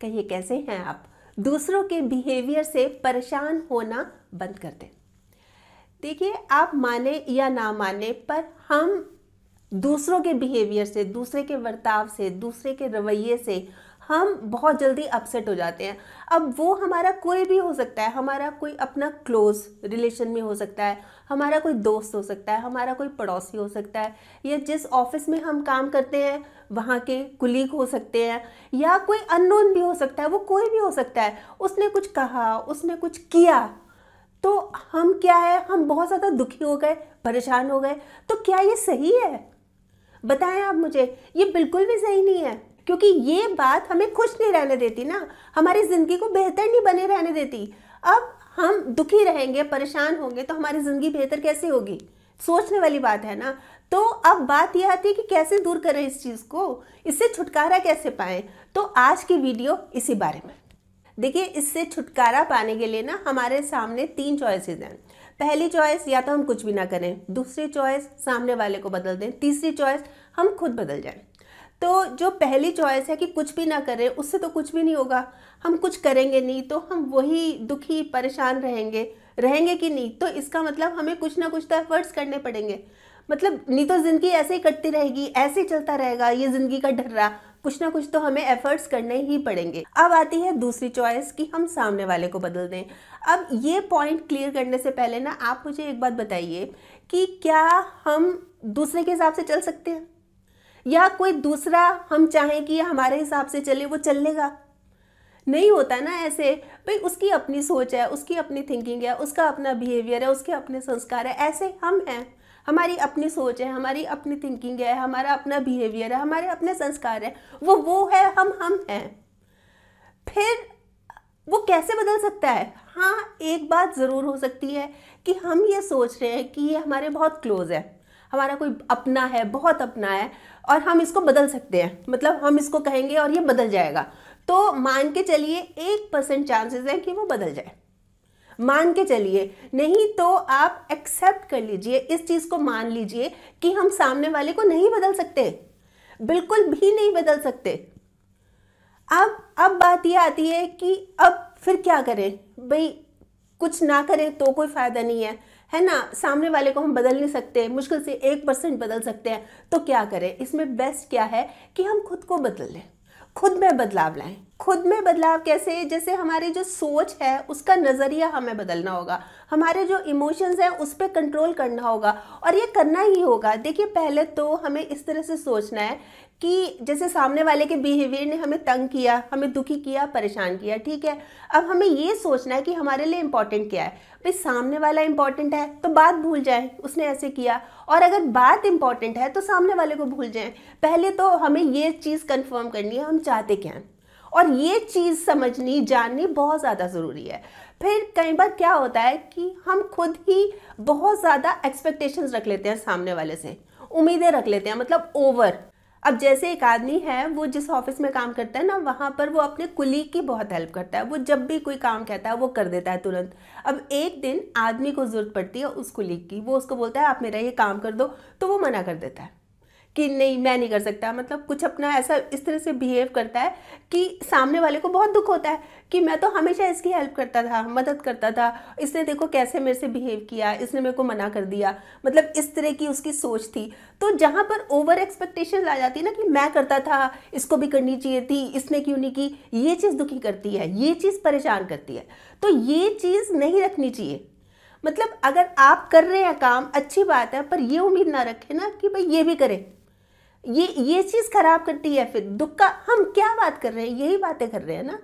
कहिए कैसे हैं आप दूसरों के बिहेवियर से परेशान होना बंद कर दें देखिए आप माने या ना माने पर हम दूसरों के बिहेवियर से दूसरे के बर्ताव से दूसरे के रवैये से हम बहुत जल्दी अपसेट हो जाते हैं अब वो हमारा कोई भी हो सकता है हमारा कोई अपना क्लोज रिलेशन में हो सकता है हमारा कोई दोस्त हो सकता है हमारा कोई पड़ोसी हो सकता है या जिस ऑफिस में हम काम करते हैं वहाँ के कुलीग हो सकते हैं या कोई अननोन भी हो सकता है वो कोई भी हो सकता है उसने कुछ कहा उसने कुछ किया तो हम क्या है हम बहुत ज़्यादा दुखी हो गए परेशान हो गए तो क्या ये सही है बताएं आप मुझे ये बिल्कुल भी सही नहीं है क्योंकि ये बात हमें खुश नहीं रहने देती ना हमारी ज़िंदगी को बेहतर नहीं बने रहने देती अब हम दुखी रहेंगे परेशान होंगे तो हमारी ज़िंदगी बेहतर कैसे होगी सोचने वाली बात है ना तो अब बात यह आती है कि कैसे दूर करें इस चीज़ को इससे छुटकारा कैसे पाएं तो आज की वीडियो इसी बारे में देखिए इससे छुटकारा पाने के लिए ना हमारे सामने तीन चॉइसेस हैं पहली चॉइस या तो हम कुछ भी ना करें दूसरी चॉइस सामने वाले को बदल दें तीसरी चॉइस हम खुद बदल जाएं तो जो पहली चॉइस है कि कुछ भी ना करें उससे तो कुछ भी नहीं होगा हम कुछ करेंगे नहीं तो हम वही दुखी परेशान रहेंगे रहेंगे कि नहीं तो इसका मतलब हमें कुछ ना कुछ तो एफर्ट्स करने पड़ेंगे मतलब नहीं तो ज़िंदगी ऐसे ही कटती रहेगी ऐसे ही चलता रहेगा ये ज़िंदगी का ढर्रा कुछ ना कुछ तो हमें एफर्ट्स करने ही पड़ेंगे अब आती है दूसरी चॉइस कि हम सामने वाले को बदल दें अब ये पॉइंट क्लियर करने से पहले ना आप मुझे एक बात बताइए कि क्या हम दूसरे के हिसाब से चल सकते हैं या कोई दूसरा हम चाहें कि हमारे हिसाब से चले वो चलेगा नहीं होता ना ऐसे भाई उसकी अपनी सोच है उसकी अपनी थिंकिंग है उसका अपना बिहेवियर है उसके अपने संस्कार है ऐसे हम हैं हमारी अपनी सोच है हमारी अपनी थिंकिंग है हमारा अपना बिहेवियर है हमारे अपने संस्कार है वो वो है हम हम हैं फिर वो कैसे बदल सकता है हाँ एक बात ज़रूर हो सकती है कि हम ये सोच रहे हैं कि ये हमारे बहुत क्लोज़ है हमारा कोई अपना है बहुत अपना है और हम इसको बदल सकते हैं मतलब हम इसको कहेंगे और ये बदल जाएगा तो मान के चलिए एक परसेंट चांसेस है कि वो बदल जाए मान के चलिए नहीं तो आप एक्सेप्ट कर लीजिए इस चीज़ को मान लीजिए कि हम सामने वाले को नहीं बदल सकते बिल्कुल भी नहीं बदल सकते अब अब बात यह आती है कि अब फिर क्या करें भाई कुछ ना करें तो कोई फ़ायदा नहीं है है ना सामने वाले को हम बदल नहीं सकते मुश्किल से एक परसेंट बदल सकते हैं तो क्या करें इसमें बेस्ट क्या है कि हम खुद को बदल लें खुद में बदलाव लाएं खुद में बदलाव कैसे जैसे हमारी जो सोच है उसका नज़रिया हमें बदलना होगा हमारे जो इमोशंस हैं उस पर कंट्रोल करना होगा और ये करना ही होगा देखिए पहले तो हमें इस तरह से सोचना है कि जैसे सामने वाले के बिहेवियर ने हमें तंग किया हमें दुखी किया परेशान किया ठीक है अब हमें ये सोचना है कि हमारे लिए इम्पॉर्टेंट क्या है भाई सामने वाला इम्पॉर्टेंट है तो बात भूल जाए उसने ऐसे किया और अगर बात इम्पॉर्टेंट है तो सामने वाले को भूल जाए पहले तो हमें ये चीज़ कन्फर्म करनी है हम चाहते क्या हैं और ये चीज़ समझनी जाननी बहुत ज़्यादा ज़रूरी है फिर कई बार क्या होता है कि हम खुद ही बहुत ज़्यादा एक्सपेक्टेशंस रख लेते हैं सामने वाले से उम्मीदें रख लेते हैं मतलब ओवर अब जैसे एक आदमी है वो जिस ऑफिस में काम करता है ना वहाँ पर वो अपने कुलीग की बहुत हेल्प करता है वो जब भी कोई काम कहता है वो कर देता है तुरंत अब एक दिन आदमी को ज़रूरत पड़ती है उस कुलीग की वो उसको बोलता है आप मेरा ये काम कर दो तो वो मना कर देता है कि नहीं मैं नहीं कर सकता मतलब कुछ अपना ऐसा इस तरह से बिहेव करता है कि सामने वाले को बहुत दुख होता है कि मैं तो हमेशा इसकी हेल्प करता था मदद करता था इसने देखो कैसे मेरे से बिहेव किया इसने मेरे को मना कर दिया मतलब इस तरह की उसकी सोच थी तो जहाँ पर ओवर एक्सपेक्टेशन आ जाती है ना कि मैं करता था इसको भी करनी चाहिए थी इसने क्यों नहीं की ये चीज़ दुखी करती है ये चीज़ परेशान करती है तो ये चीज़ नहीं रखनी चाहिए मतलब अगर आप कर रहे हैं काम अच्छी बात है पर ये उम्मीद ना रखें ना कि भाई ये भी करें ये ये चीज़ खराब करती है फिर दुख का हम क्या बात कर रहे हैं यही बातें कर रहे हैं ना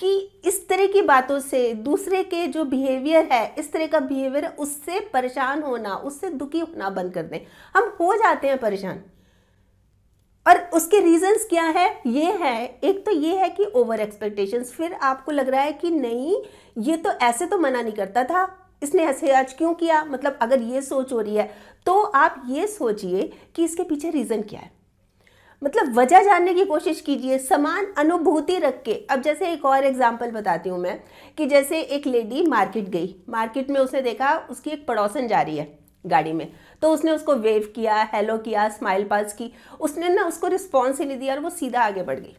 कि इस तरह की बातों से दूसरे के जो बिहेवियर है इस तरह का बिहेवियर है उससे परेशान होना उससे दुखी होना बंद कर दें हम हो जाते हैं परेशान और उसके रीजंस क्या है ये है एक तो ये है कि ओवर एक्सपेक्टेशंस फिर आपको लग रहा है कि नहीं ये तो ऐसे तो मना नहीं करता था इसने ऐसे आज क्यों किया मतलब अगर ये सोच हो रही है तो आप ये सोचिए कि इसके पीछे रीज़न क्या है मतलब वजह जानने की कोशिश कीजिए समान अनुभूति रख के अब जैसे एक और एग्जांपल बताती हूँ मैं कि जैसे एक लेडी मार्केट गई मार्केट में उसने देखा उसकी एक पड़ोसन जा रही है गाड़ी में तो उसने उसको वेव किया हेलो किया स्माइल पास की उसने ना उसको रिस्पॉन्स ही नहीं दिया और वो सीधा आगे बढ़ गई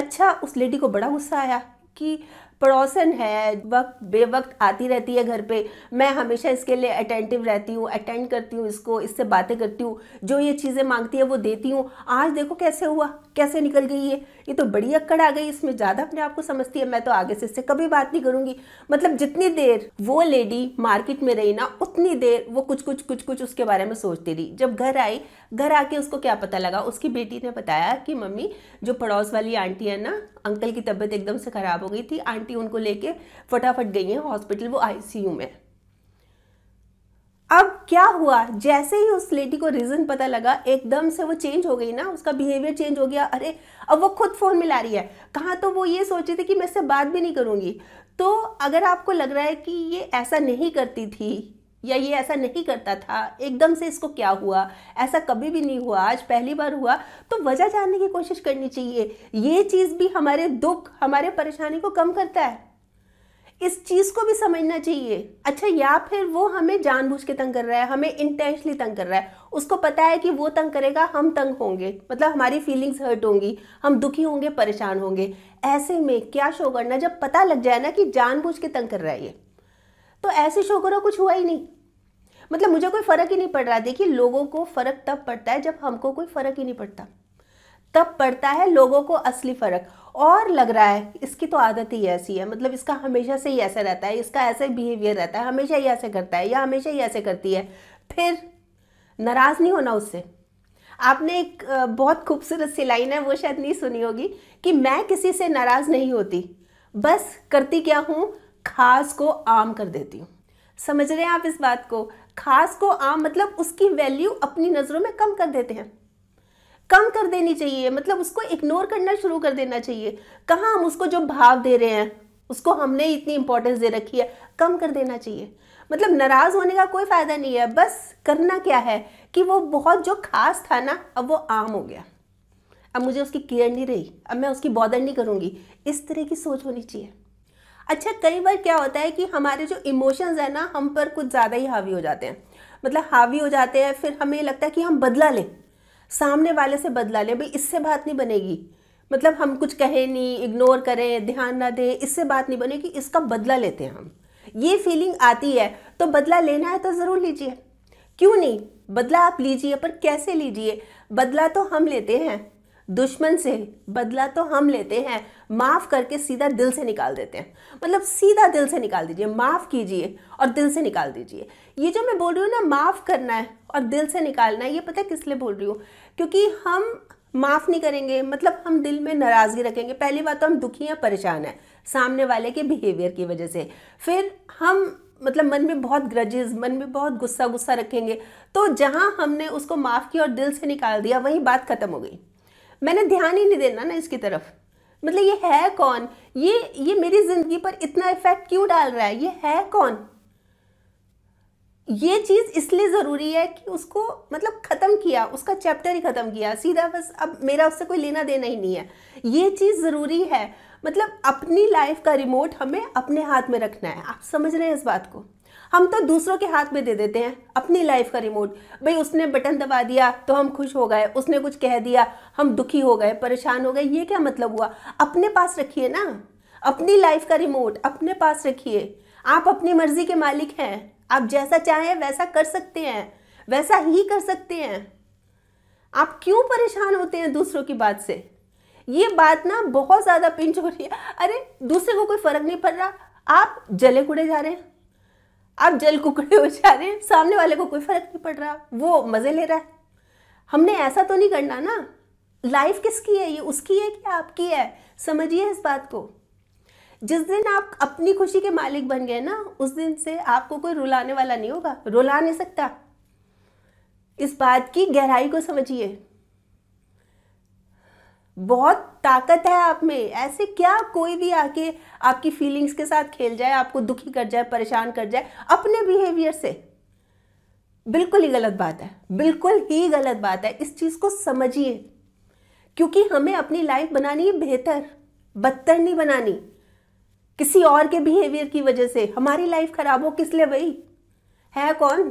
अच्छा उस लेडी को बड़ा गुस्सा आया कि पड़ोसन है वक्त बेवक्त आती रहती है घर पे मैं हमेशा इसके लिए अटेंटिव रहती हूँ अटेंड करती हूँ इसको इससे बातें करती हूँ जो ये चीज़ें मांगती है वो देती हूँ आज देखो कैसे हुआ कैसे निकल गई ये ये तो बड़ी अक्कड़ आ गई इसमें ज़्यादा अपने आप को समझती है मैं तो आगे से इससे कभी बात नहीं करूँगी मतलब जितनी देर वो लेडी मार्केट में रही ना उतनी देर वो कुछ कुछ कुछ कुछ उसके बारे में सोचती रही जब घर आई घर आके उसको क्या पता लगा उसकी बेटी ने बताया कि मम्मी जो पड़ोस वाली आंटी है ना अंकल की तबीयत एकदम से ख़राब हो गई थी आंटी आंटी उनको लेके फटाफट गई है हॉस्पिटल वो आईसीयू में अब क्या हुआ जैसे ही उस लेडी को रीज़न पता लगा एकदम से वो चेंज हो गई ना उसका बिहेवियर चेंज हो गया अरे अब वो खुद फ़ोन मिला रही है कहाँ तो वो ये सोच रही थी कि मैं इससे बात भी नहीं करूंगी तो अगर आपको लग रहा है कि ये ऐसा नहीं करती थी या ये ऐसा नहीं करता था एकदम से इसको क्या हुआ ऐसा कभी भी नहीं हुआ आज पहली बार हुआ तो वजह जानने की कोशिश करनी चाहिए ये चीज़ भी हमारे दुख हमारे परेशानी को कम करता है इस चीज़ को भी समझना चाहिए अच्छा या फिर वो हमें जानबूझ के तंग कर रहा है हमें इंटेंशली तंग कर रहा है उसको पता है कि वो तंग करेगा हम तंग होंगे मतलब हमारी फीलिंग्स हर्ट होंगी हम दुखी होंगे परेशान होंगे ऐसे में क्या शो करना जब पता लग जाए ना कि जानबूझ के तंग कर रहा है ये तो ऐसे शो करो कुछ हुआ ही नहीं मतलब मुझे कोई फ़र्क ही नहीं पड़ रहा देखिए लोगों को फ़र्क तब पड़ता है जब हमको कोई फ़र्क ही नहीं पड़ता तब पड़ता है लोगों को असली फ़र्क और लग रहा है इसकी तो आदत ही ऐसी है मतलब इसका हमेशा से ही ऐसा रहता है इसका ऐसा बिहेवियर रहता है हमेशा ही ऐसे करता है या हमेशा ही ऐसे करती है फिर नाराज़ नहीं होना उससे आपने एक बहुत खूबसूरत सी लाइन है वो शायद नहीं सुनी होगी कि मैं किसी से नाराज़ नहीं होती बस करती क्या हूँ खास को आम कर देती हूँ समझ रहे हैं आप इस बात को खास को आम मतलब उसकी वैल्यू अपनी नज़रों में कम कर देते हैं कम कर देनी चाहिए मतलब उसको इग्नोर करना शुरू कर देना चाहिए कहाँ हम उसको जो भाव दे रहे हैं उसको हमने इतनी इंपॉर्टेंस दे रखी है कम कर देना चाहिए मतलब नाराज़ होने का कोई फ़ायदा नहीं है बस करना क्या है कि वो बहुत जो खास था ना अब वो आम हो गया अब मुझे उसकी केयर नहीं रही अब मैं उसकी बॉदर नहीं करूँगी इस तरह की सोच होनी चाहिए अच्छा कई बार क्या होता है कि हमारे जो इमोशंस हैं ना हम पर कुछ ज़्यादा ही हावी हो जाते हैं मतलब हावी हो जाते हैं फिर हमें लगता है कि हम बदला लें सामने वाले से बदला लें भाई इससे बात नहीं बनेगी मतलब हम कुछ कहें नहीं इग्नोर करें ध्यान ना दें इससे बात नहीं बनेगी इसका बदला लेते हैं हम ये फीलिंग आती है तो बदला लेना है तो ज़रूर लीजिए क्यों नहीं बदला आप लीजिए पर कैसे लीजिए बदला तो हम लेते हैं दुश्मन से बदला तो हम लेते हैं माफ़ करके सीधा दिल से निकाल देते हैं मतलब सीधा दिल से निकाल दीजिए माफ़ कीजिए और दिल से निकाल दीजिए ये जो मैं बोल रही हूँ ना माफ़ करना है और दिल से निकालना है ये पता है किस लिए बोल रही हूँ क्योंकि हम माफ़ नहीं करेंगे मतलब हम दिल में नाराज़गी रखेंगे पहली बात तो हम दुखी हैं परेशान हैं सामने वाले के बिहेवियर की वजह से फिर हम मतलब मन में बहुत ग्रजेज मन में बहुत गुस्सा गुस्सा रखेंगे तो जहाँ हमने उसको माफ़ किया और दिल से निकाल दिया वहीं बात ख़त्म हो गई मैंने ध्यान ही नहीं देना ना इसकी तरफ मतलब ये है कौन ये ये मेरी ज़िंदगी पर इतना इफ़ेक्ट क्यों डाल रहा है ये है कौन ये चीज़ इसलिए ज़रूरी है कि उसको मतलब ख़त्म किया उसका चैप्टर ही ख़त्म किया सीधा बस अब मेरा उससे कोई लेना देना ही नहीं है ये चीज़ ज़रूरी है मतलब अपनी लाइफ का रिमोट हमें अपने हाथ में रखना है आप समझ रहे हैं इस बात को हम तो दूसरों के हाथ में दे देते हैं अपनी लाइफ का रिमोट भाई उसने बटन दबा दिया तो हम खुश हो गए उसने कुछ कह दिया हम दुखी हो गए परेशान हो गए ये क्या मतलब हुआ अपने पास रखिए ना अपनी लाइफ का रिमोट अपने पास रखिए आप अपनी मर्जी के मालिक हैं आप जैसा चाहें वैसा कर सकते हैं वैसा ही कर सकते हैं आप क्यों परेशान होते हैं दूसरों की बात से ये बात ना बहुत ज़्यादा पिंच हो रही है अरे दूसरे को कोई फ़र्क नहीं पड़ रहा आप जले कुड़े जा रहे हैं आप जल कुकड़े हो जा रहे हैं सामने वाले को कोई फर्क नहीं पड़ रहा वो मज़े ले रहा है हमने ऐसा तो नहीं करना ना लाइफ किसकी है ये उसकी है कि आपकी है समझिए इस बात को जिस दिन आप अपनी खुशी के मालिक बन गए ना उस दिन से आपको कोई रुलाने वाला नहीं होगा रुला नहीं सकता इस बात की गहराई को समझिए बहुत ताकत है आप में ऐसे क्या कोई भी आके आपकी फीलिंग्स के साथ खेल जाए आपको दुखी कर जाए परेशान कर जाए अपने बिहेवियर से बिल्कुल ही गलत बात है बिल्कुल ही गलत बात है इस चीज़ को समझिए क्योंकि हमें अपनी लाइफ बनानी है बेहतर बदतर नहीं बनानी किसी और के बिहेवियर की वजह से हमारी लाइफ खराब हो किस लिए भाई है कौन